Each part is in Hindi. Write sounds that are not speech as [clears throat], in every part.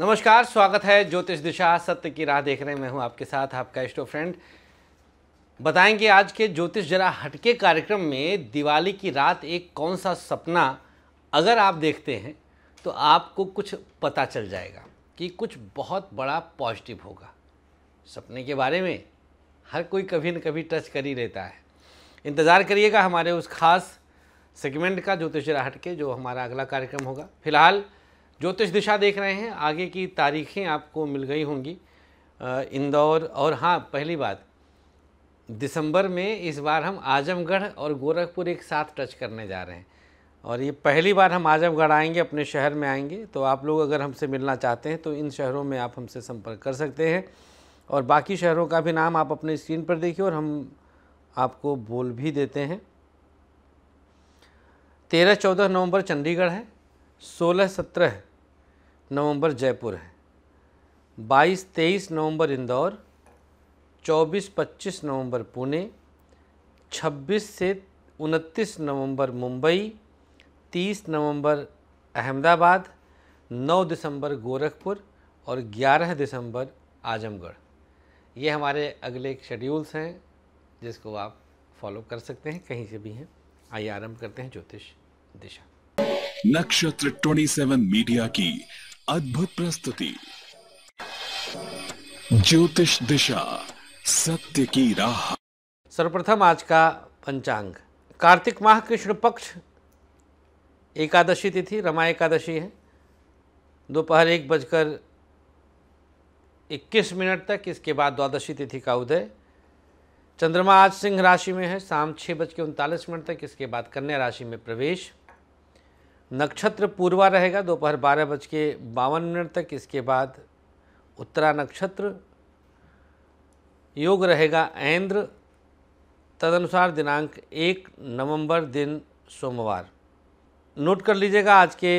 नमस्कार स्वागत है ज्योतिष दिशा सत्य की राह देख रहे मैं हूं आपके साथ आपका इष्टो फ्रेंड बताएंगे आज के ज्योतिष जरा हटके कार्यक्रम में दिवाली की रात एक कौन सा सपना अगर आप देखते हैं तो आपको कुछ पता चल जाएगा कि कुछ बहुत बड़ा पॉजिटिव होगा सपने के बारे में हर कोई कभी न कभी टच कर ही रहता है इंतज़ार करिएगा हमारे उस खास सेगमेंट का ज्योतिष जरा हटके जो हमारा अगला कार्यक्रम होगा फिलहाल ज्योतिष दिशा देख रहे हैं आगे की तारीखें आपको मिल गई होंगी इंदौर और हाँ पहली बात दिसंबर में इस बार हम आजमगढ़ और गोरखपुर एक साथ टच करने जा रहे हैं और ये पहली बार हम आजमगढ़ आएंगे अपने शहर में आएंगे तो आप लोग अगर हमसे मिलना चाहते हैं तो इन शहरों में आप हमसे संपर्क कर सकते हैं और बाकी शहरों का भी नाम आप अपने स्क्रीन पर देखिए और हम आपको बोल भी देते हैं तेरह चौदह नवंबर चंडीगढ़ है सोलह सत्रह नवंबर जयपुर है 22-23 नवंबर इंदौर 24-25 नवंबर पुणे 26 से 29 नवंबर मुंबई 30 नवंबर अहमदाबाद 9 दिसंबर गोरखपुर और 11 दिसंबर आजमगढ़ ये हमारे अगले शेड्यूल्स हैं जिसको आप फॉलो कर सकते हैं कहीं से भी हैं आइए आरंभ करते हैं ज्योतिष दिशा नक्षत्र 27 मीडिया की अद्भुत प्रस्तुति ज्योतिष दिशा सत्य की राह सर्वप्रथम आज का पंचांग कार्तिक माह कृष्ण पक्ष एकादशी तिथि रमा एकादशी है दोपहर एक बजकर इक्कीस मिनट तक इसके बाद द्वादशी तिथि का उदय चंद्रमा आज सिंह राशि में है शाम छः बज के उनतालीस मिनट तक इसके बाद कन्या राशि में प्रवेश नक्षत्र पूर्वा रहेगा दोपहर बारह बज के बावन मिनट तक इसके बाद उत्तरा नक्षत्र योग रहेगा ऐन्द्र तदनुसार दिनांक एक नवंबर दिन सोमवार नोट कर लीजिएगा आज के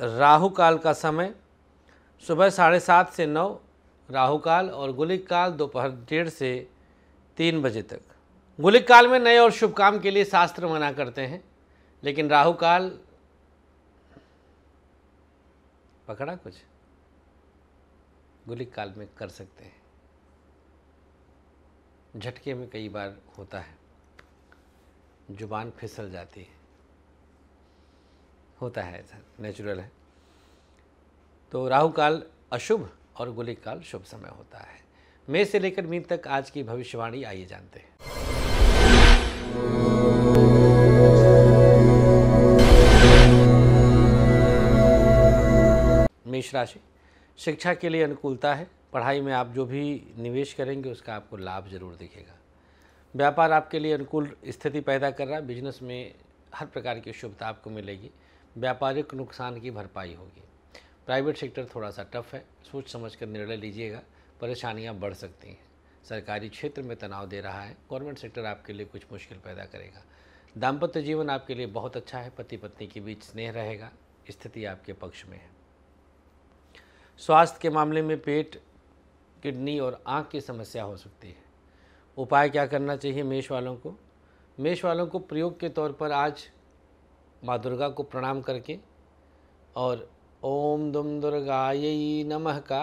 राहु काल का समय सुबह साढ़े सात से नौ राहु काल और गुलिक काल दोपहर डेढ़ से तीन बजे तक गुलिक काल में नए और शुभ काम के लिए शास्त्र मना करते हैं लेकिन राहु काल पकड़ा कुछ गुलिक काल में कर सकते हैं झटके में कई बार होता है जुबान फिसल जाती है होता है ऐसा नेचुरल है तो राहु काल अशुभ और गुलिक काल शुभ समय होता है मई से लेकर मीन तक आज की भविष्यवाणी आइए जानते हैं मेष राशि शिक्षा के लिए अनुकूलता है पढ़ाई में आप जो भी निवेश करेंगे उसका आपको लाभ जरूर दिखेगा व्यापार आपके लिए अनुकूल स्थिति पैदा कर रहा है बिजनेस में हर प्रकार की शुभता आपको मिलेगी व्यापारिक नुकसान की भरपाई होगी प्राइवेट सेक्टर थोड़ा सा टफ है सोच समझ कर निर्णय लीजिएगा परेशानियाँ बढ़ सकती हैं सरकारी क्षेत्र में तनाव दे रहा है गवर्नमेंट सेक्टर आपके लिए कुछ मुश्किल पैदा करेगा दाम्पत्य जीवन आपके लिए बहुत अच्छा है पति पत्नी के बीच स्नेह रहेगा स्थिति आपके पक्ष में है स्वास्थ्य के मामले में पेट किडनी और आँख की समस्या हो सकती है उपाय क्या करना चाहिए मेष वालों को मेष वालों को प्रयोग के तौर पर आज माँ दुर्गा को प्रणाम करके और ओम दुम दुर्गा यही नमः का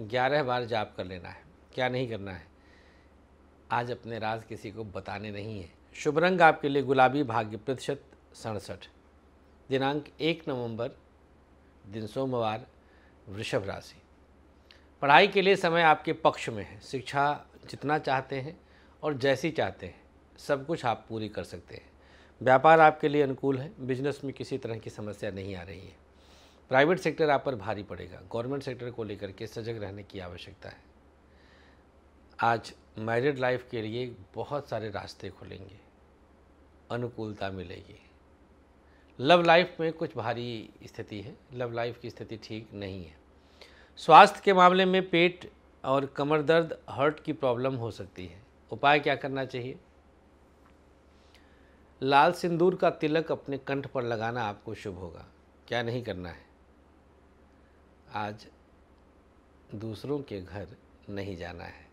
ग्यारह बार जाप कर लेना है क्या नहीं करना है आज अपने राज किसी को बताने नहीं है शुभ रंग आपके लिए गुलाबी भाग्य प्रतिशत सड़सठ दिनांक एक नवंबर दिन सोमवार वृषभ राशि पढ़ाई के लिए समय आपके पक्ष में है शिक्षा जितना चाहते हैं और जैसी चाहते हैं सब कुछ आप पूरी कर सकते हैं व्यापार आपके लिए अनुकूल है बिजनेस में किसी तरह की समस्या नहीं आ रही है प्राइवेट सेक्टर आप पर भारी पड़ेगा गवर्नमेंट सेक्टर को लेकर के सजग रहने की आवश्यकता है आज मैरिड लाइफ के लिए बहुत सारे रास्ते खुलेंगे अनुकूलता मिलेगी लव लाइफ में कुछ भारी स्थिति है लव लाइफ की स्थिति ठीक नहीं है स्वास्थ्य के मामले में पेट और कमर दर्द हर्ट की प्रॉब्लम हो सकती है उपाय क्या करना चाहिए लाल सिंदूर का तिलक अपने कंठ पर लगाना आपको शुभ होगा क्या नहीं करना है आज दूसरों के घर नहीं जाना है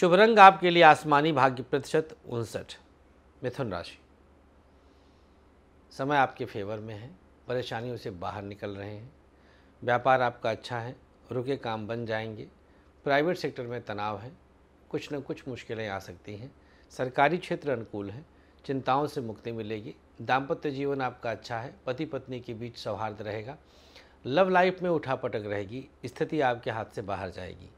शुभ रंग आपके लिए आसमानी भाग्य प्रतिशत उनसठ मिथुन राशि समय आपके फेवर में है परेशानियों से बाहर निकल रहे हैं व्यापार आपका अच्छा है रुके काम बन जाएंगे प्राइवेट सेक्टर में तनाव है कुछ न कुछ मुश्किलें आ सकती हैं सरकारी क्षेत्र अनुकूल है चिंताओं से मुक्ति मिलेगी दाम्पत्य जीवन आपका अच्छा है पति पत्नी के बीच सौहार्द रहेगा लव लाइफ में उठा पटक रहेगी स्थिति आपके हाथ से बाहर जाएगी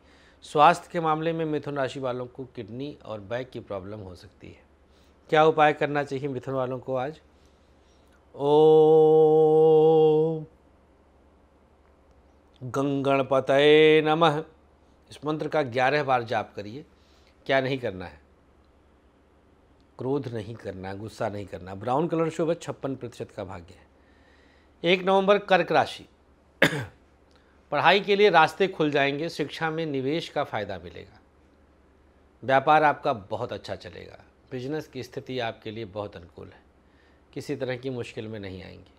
स्वास्थ्य के मामले में मिथुन राशि वालों को किडनी और बैक की प्रॉब्लम हो सकती है क्या उपाय करना चाहिए मिथुन वालों को आज ओ गंगणपत नमः इस मंत्र का ग्यारह बार जाप करिए क्या नहीं करना है क्रोध नहीं करना गुस्सा नहीं करना ब्राउन कलर शुभ है छप्पन प्रतिशत का भाग्य है एक नवंबर कर्क राशि [clears throat] पढ़ाई के लिए रास्ते खुल जाएंगे शिक्षा में निवेश का फ़ायदा मिलेगा व्यापार आपका बहुत अच्छा चलेगा बिजनेस की स्थिति आपके लिए बहुत अनुकूल है किसी तरह की मुश्किल में नहीं आएंगी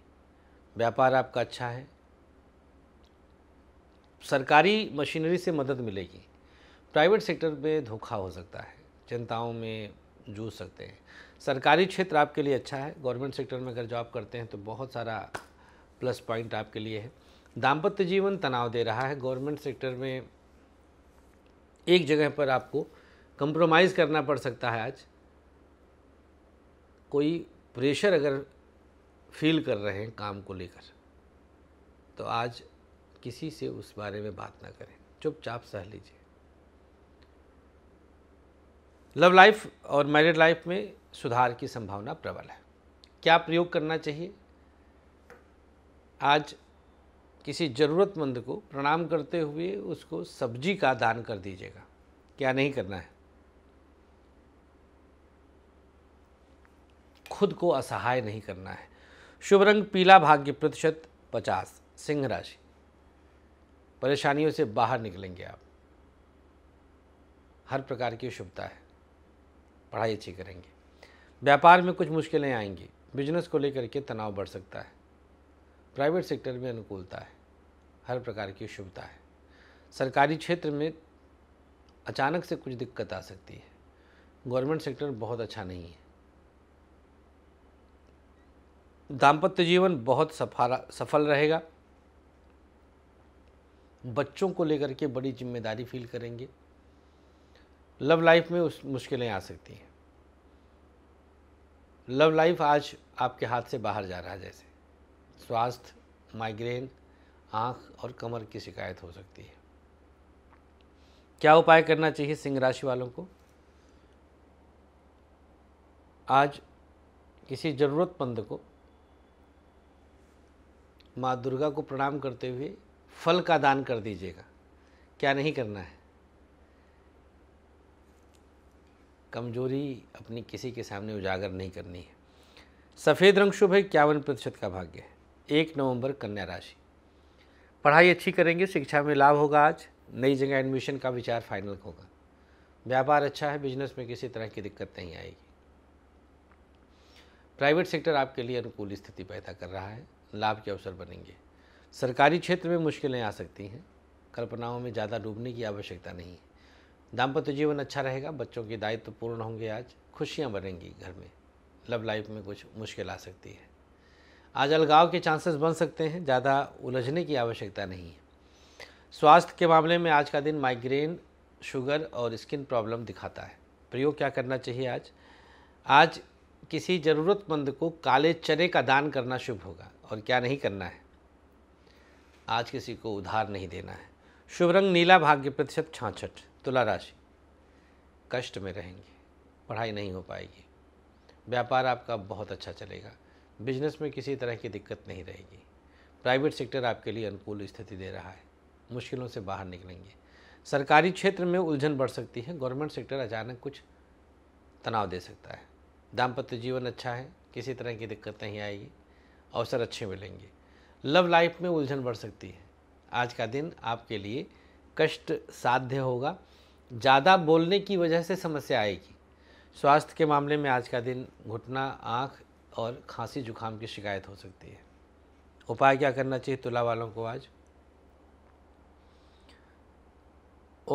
व्यापार आपका अच्छा है सरकारी मशीनरी से मदद मिलेगी प्राइवेट सेक्टर में धोखा हो सकता है चिंताओं में जूझ सकते हैं सरकारी क्षेत्र आपके लिए अच्छा है गवर्नमेंट सेक्टर में अगर जॉब करते हैं तो बहुत सारा प्लस पॉइंट आपके लिए है दाम्पत्य जीवन तनाव दे रहा है गवर्नमेंट सेक्टर में एक जगह पर आपको कंप्रोमाइज़ करना पड़ सकता है आज कोई प्रेशर अगर फील कर रहे हैं काम को लेकर तो आज किसी से उस बारे में बात ना करें चुपचाप सह लीजिए लव लाइफ और मैरिड लाइफ में सुधार की संभावना प्रबल है क्या प्रयोग करना चाहिए आज किसी ज़रूरतमंद को प्रणाम करते हुए उसको सब्जी का दान कर दीजिएगा क्या नहीं करना है खुद को असहाय नहीं करना है शुभ रंग पीला भाग्य प्रतिशत पचास सिंह राशि परेशानियों से बाहर निकलेंगे आप हर प्रकार की शुभता है पढ़ाई अच्छी करेंगे व्यापार में कुछ मुश्किलें आएंगी बिजनेस को लेकर के तनाव बढ़ सकता है प्राइवेट सेक्टर में अनुकूलता है हर प्रकार की शुभता है सरकारी क्षेत्र में अचानक से कुछ दिक्कत आ सकती है गवर्नमेंट सेक्टर बहुत अच्छा नहीं है दाम्पत्य जीवन बहुत सफारा सफल रहेगा बच्चों को लेकर के बड़ी जिम्मेदारी फील करेंगे लव लाइफ में उस मुश्किलें आ सकती हैं लव लाइफ आज आपके हाथ से बाहर जा रहा है जैसे स्वास्थ्य माइग्रेन आँख और कमर की शिकायत हो सकती है क्या उपाय करना चाहिए सिंह राशि वालों को आज किसी ज़रूरतमंद को माँ दुर्गा को प्रणाम करते हुए फल का दान कर दीजिएगा क्या नहीं करना है कमजोरी अपनी किसी के सामने उजागर नहीं करनी है सफ़ेद रंग शुभ है इक्यावन प्रतिशत का भाग्य है एक नवंबर कन्या राशि पढ़ाई अच्छी करेंगे शिक्षा में लाभ होगा आज नई जगह एडमिशन का विचार फाइनल होगा व्यापार अच्छा है बिजनेस में किसी तरह की दिक्कत नहीं आएगी प्राइवेट सेक्टर आपके लिए अनुकूल स्थिति पैदा कर रहा है लाभ के अवसर बनेंगे सरकारी क्षेत्र में मुश्किलें आ सकती हैं कल्पनाओं में ज़्यादा डूबने की आवश्यकता नहीं है दाम्पत्य जीवन अच्छा रहेगा बच्चों के दायित्व तो पूर्ण होंगे आज खुशियाँ बनेंगी घर में लव लाइफ में कुछ मुश्किल आ सकती है आज अलगाव के चांसेस बन सकते हैं ज़्यादा उलझने की आवश्यकता नहीं है स्वास्थ्य के मामले में आज का दिन माइग्रेन शुगर और स्किन प्रॉब्लम दिखाता है प्रयोग क्या करना चाहिए आज आज किसी ज़रूरतमंद को काले चने का दान करना शुभ होगा और क्या नहीं करना है आज किसी को उधार नहीं देना है शुभ रंग नीला भाग्य प्रतिशत छाछठ तुला राशि कष्ट में रहेंगे पढ़ाई नहीं हो पाएगी व्यापार आपका बहुत अच्छा चलेगा बिजनेस में किसी तरह की दिक्कत नहीं रहेगी प्राइवेट सेक्टर आपके लिए अनुकूल स्थिति दे रहा है मुश्किलों से बाहर निकलेंगे सरकारी क्षेत्र में उलझन बढ़ सकती है गवर्नमेंट सेक्टर अचानक कुछ तनाव दे सकता है दाम्पत्य जीवन अच्छा है किसी तरह की दिक्कत नहीं आएगी अवसर अच्छे मिलेंगे लव लाइफ में उलझन बढ़ सकती है आज का दिन आपके लिए कष्ट साध्य होगा ज़्यादा बोलने की वजह से समस्या आएगी स्वास्थ्य के मामले में आज का दिन घुटना आँख और खांसी जुकाम की शिकायत हो सकती है उपाय क्या करना चाहिए तुला वालों को आज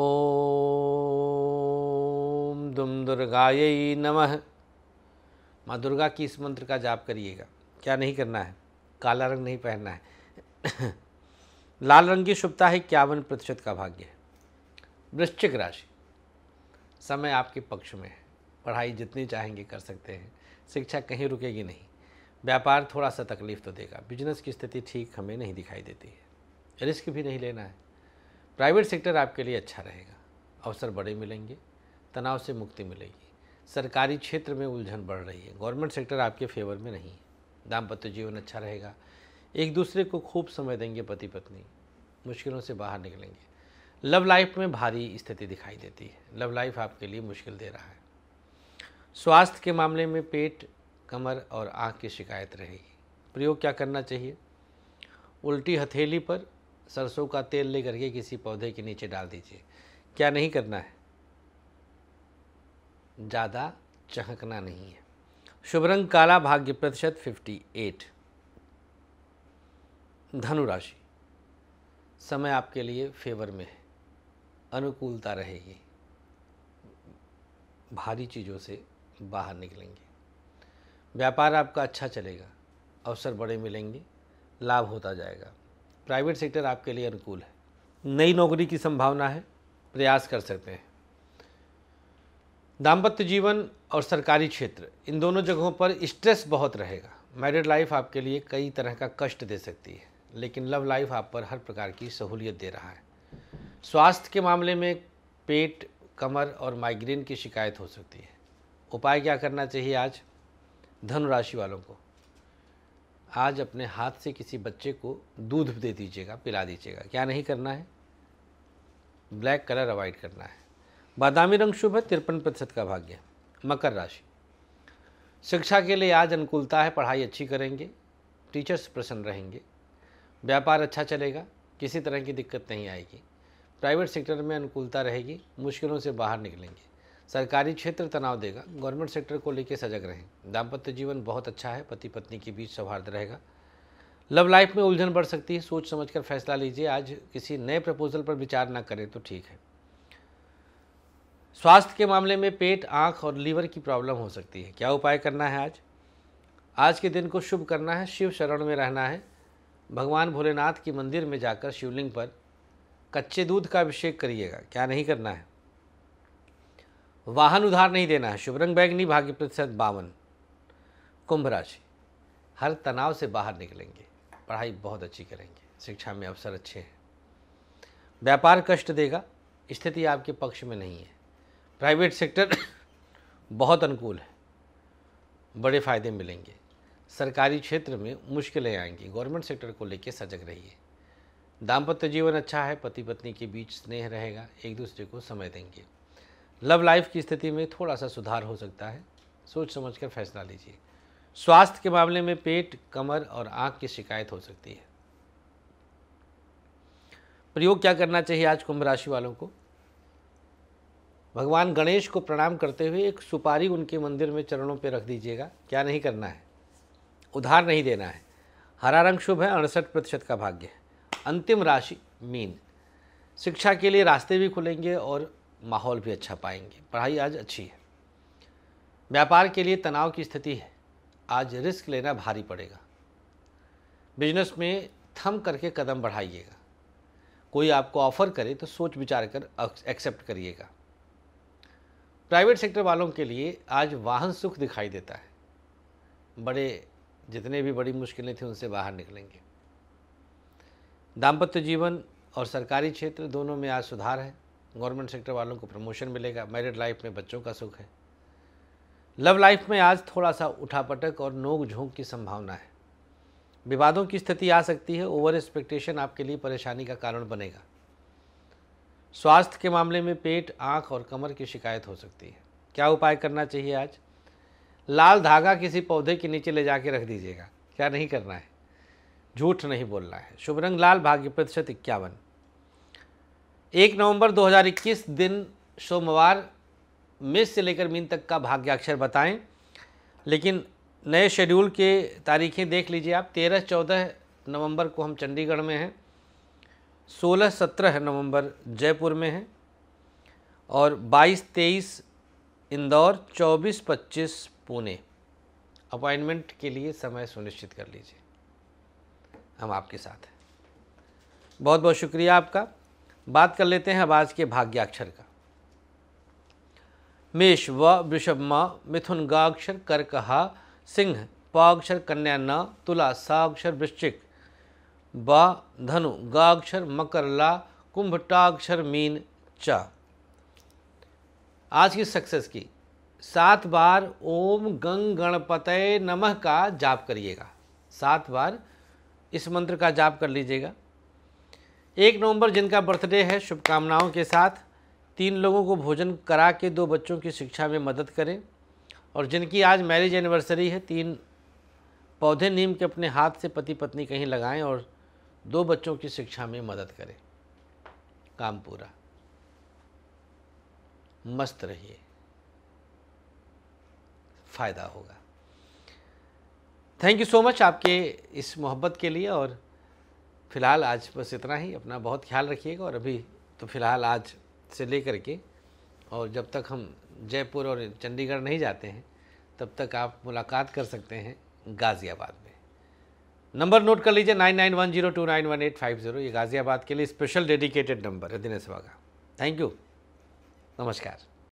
ओम दुम दुर्गाय नमः माँ दुर्गा की इस मंत्र का जाप करिएगा क्या नहीं करना है काला रंग नहीं पहनना है लाल रंग की शुभता है इक्यावन प्रतिशत का भाग्य है वृश्चिक राशि समय आपके पक्ष में है पढ़ाई जितनी चाहेंगे कर सकते हैं शिक्षा कहीं रुकेगी नहीं व्यापार थोड़ा सा तकलीफ तो देगा बिजनेस की स्थिति ठीक हमें नहीं दिखाई देती है रिस्क भी नहीं लेना है प्राइवेट सेक्टर आपके लिए अच्छा रहेगा अवसर बड़े मिलेंगे तनाव से मुक्ति मिलेगी सरकारी क्षेत्र में उलझन बढ़ रही है गवर्नमेंट सेक्टर आपके फेवर में नहीं है दाम्पत्य जीवन अच्छा रहेगा एक दूसरे को खूब समय देंगे पति पत्नी मुश्किलों से बाहर निकलेंगे लव लाइफ में भारी स्थिति दिखाई देती है लव लाइफ आपके लिए मुश्किल दे रहा है स्वास्थ्य के मामले में पेट कमर और आँख की शिकायत रहेगी प्रयोग क्या करना चाहिए उल्टी हथेली पर सरसों का तेल लेकर के किसी पौधे के नीचे डाल दीजिए क्या नहीं करना है ज़्यादा चहकना नहीं है शुभ रंग काला भाग्य प्रतिशत 58 धनु राशि समय आपके लिए फेवर में है अनुकूलता रहेगी भारी चीज़ों से बाहर निकलेंगे व्यापार आपका अच्छा चलेगा अवसर बड़े मिलेंगे लाभ होता जाएगा प्राइवेट सेक्टर आपके लिए अनुकूल है नई नौकरी की संभावना है प्रयास कर सकते हैं दाम्पत्य जीवन और सरकारी क्षेत्र इन दोनों जगहों पर स्ट्रेस बहुत रहेगा मैरिड लाइफ आपके लिए कई तरह का कष्ट दे सकती है लेकिन लव लाइफ आप पर हर प्रकार की सहूलियत दे रहा है स्वास्थ्य के मामले में पेट कमर और माइग्रेन की शिकायत हो सकती है उपाय क्या करना चाहिए आज धनु राशि वालों को आज अपने हाथ से किसी बच्चे को दूध दे दीजिएगा पिला दीजिएगा क्या नहीं करना है ब्लैक कलर अवॉइड करना है बादामी रंग शुभ है तिरपन प्रतिशत का भाग्य मकर राशि शिक्षा के लिए आज अनुकूलता है पढ़ाई अच्छी करेंगे टीचर्स प्रसन्न रहेंगे व्यापार अच्छा चलेगा किसी तरह की दिक्कत नहीं आएगी प्राइवेट सेक्टर में अनुकूलता रहेगी मुश्किलों से बाहर निकलेंगे सरकारी क्षेत्र तनाव देगा गवर्नमेंट सेक्टर को लेकर सजग रहें दाम्पत्य जीवन बहुत अच्छा है पति पत्नी के बीच सौहार्द रहेगा लव लाइफ में उलझन बढ़ सकती है सोच समझकर फैसला लीजिए आज किसी नए प्रपोजल पर विचार ना करें तो ठीक है स्वास्थ्य के मामले में पेट आँख और लीवर की प्रॉब्लम हो सकती है क्या उपाय करना है आज आज के दिन को शुभ करना है शिव शरण में रहना है भगवान भोलेनाथ के मंदिर में जाकर शिवलिंग पर कच्चे दूध का अभिषेक करिएगा क्या नहीं करना है वाहन उधार नहीं देना है शुभ रंग नहीं भाग्य प्रतिशत बावन कुंभ राशि हर तनाव से बाहर निकलेंगे पढ़ाई बहुत अच्छी करेंगे शिक्षा में अवसर अच्छे हैं व्यापार कष्ट देगा स्थिति आपके पक्ष में नहीं है प्राइवेट सेक्टर [coughs] बहुत अनुकूल है बड़े फ़ायदे मिलेंगे सरकारी क्षेत्र में मुश्किलें आएंगी गवर्नमेंट सेक्टर को लेकर सजग रहिए दाम्पत्य जीवन अच्छा है पति पत्नी के बीच स्नेह रहेगा एक दूसरे को समय देंगे लव लाइफ की स्थिति में थोड़ा सा सुधार हो सकता है सोच समझ कर फैसला लीजिए स्वास्थ्य के मामले में पेट कमर और आंख की शिकायत हो सकती है प्रयोग क्या करना चाहिए आज कुंभ राशि वालों को भगवान गणेश को प्रणाम करते हुए एक सुपारी उनके मंदिर में चरणों पर रख दीजिएगा क्या नहीं करना है उधार नहीं देना है हरा रंग शुभ है अड़सठ प्रतिशत का भाग्य है अंतिम राशि मीन शिक्षा के लिए रास्ते भी खुलेंगे और माहौल भी अच्छा पाएंगे पढ़ाई आज अच्छी है व्यापार के लिए तनाव की स्थिति है आज रिस्क लेना भारी पड़ेगा बिजनेस में थम करके कदम बढ़ाइएगा कोई आपको ऑफ़र करे तो सोच विचार कर एक्सेप्ट करिएगा प्राइवेट सेक्टर वालों के लिए आज वाहन सुख दिखाई देता है बड़े जितने भी बड़ी मुश्किलें थी उनसे बाहर निकलेंगे दाम्पत्य जीवन और सरकारी क्षेत्र दोनों में आज सुधार है गवर्नमेंट सेक्टर वालों को प्रमोशन मिलेगा मैरिड लाइफ में बच्चों का सुख है लव लाइफ में आज थोड़ा सा उठापटक और नोक झोंक की संभावना है विवादों की स्थिति आ सकती है ओवर एक्सपेक्टेशन आपके लिए परेशानी का कारण बनेगा स्वास्थ्य के मामले में पेट आँख और कमर की शिकायत हो सकती है क्या उपाय करना चाहिए आज लाल धागा किसी पौधे के नीचे ले जाके रख दीजिएगा क्या नहीं करना है झूठ नहीं बोलना है शुभ रंग लाल भाग्य प्रतिशत इक्यावन एक नवंबर 2021 दिन सोमवार मेष से लेकर मीन तक का भाग्याक्षर बताएं लेकिन नए शेड्यूल के तारीखें देख लीजिए आप तेरह चौदह नवंबर को हम चंडीगढ़ में हैं सोलह सत्रह नवंबर जयपुर में है और बाईस तेईस इंदौर चौबीस पच्चीस पुणे अपॉइंटमेंट के लिए समय सुनिश्चित कर लीजिए हम आपके साथ हैं बहुत बहुत शुक्रिया आपका बात कर लेते हैं अब आज के भाग्याक्षर का मेष व वृषभ म मिथुन गाक्षर कर्क सिंह पाक्षर कन्या न तुला साक्षर वृश्चिक बा धनु गाक्षर मकर ला कुंभटाक्षर मीन च आज की सक्सेस की सात बार ओम गंग गणपतय नमः का जाप करिएगा सात बार इस मंत्र का जाप कर लीजिएगा एक नवंबर जिनका बर्थडे है शुभकामनाओं के साथ तीन लोगों को भोजन करा के दो बच्चों की शिक्षा में मदद करें और जिनकी आज मैरिज एनिवर्सरी है तीन पौधे नीम के अपने हाथ से पति पत्नी कहीं लगाएं और दो बच्चों की शिक्षा में मदद करें काम पूरा मस्त रहिए फ़ायदा होगा थैंक यू सो मच आपके इस मोहब्बत के लिए और फ़िलहाल आज बस इतना ही अपना बहुत ख्याल रखिएगा और अभी तो फ़िलहाल आज से लेकर के और जब तक हम जयपुर और चंडीगढ़ नहीं जाते हैं तब तक आप मुलाकात कर सकते हैं गाज़ियाबाद में नंबर नोट कर लीजिए nine nine one zero two nine one eight five zero ये गाज़ियाबाद के लिए स्पेशल डेडिकेटेड नंबर है दिनेश वागा थैंक यू नमस्कार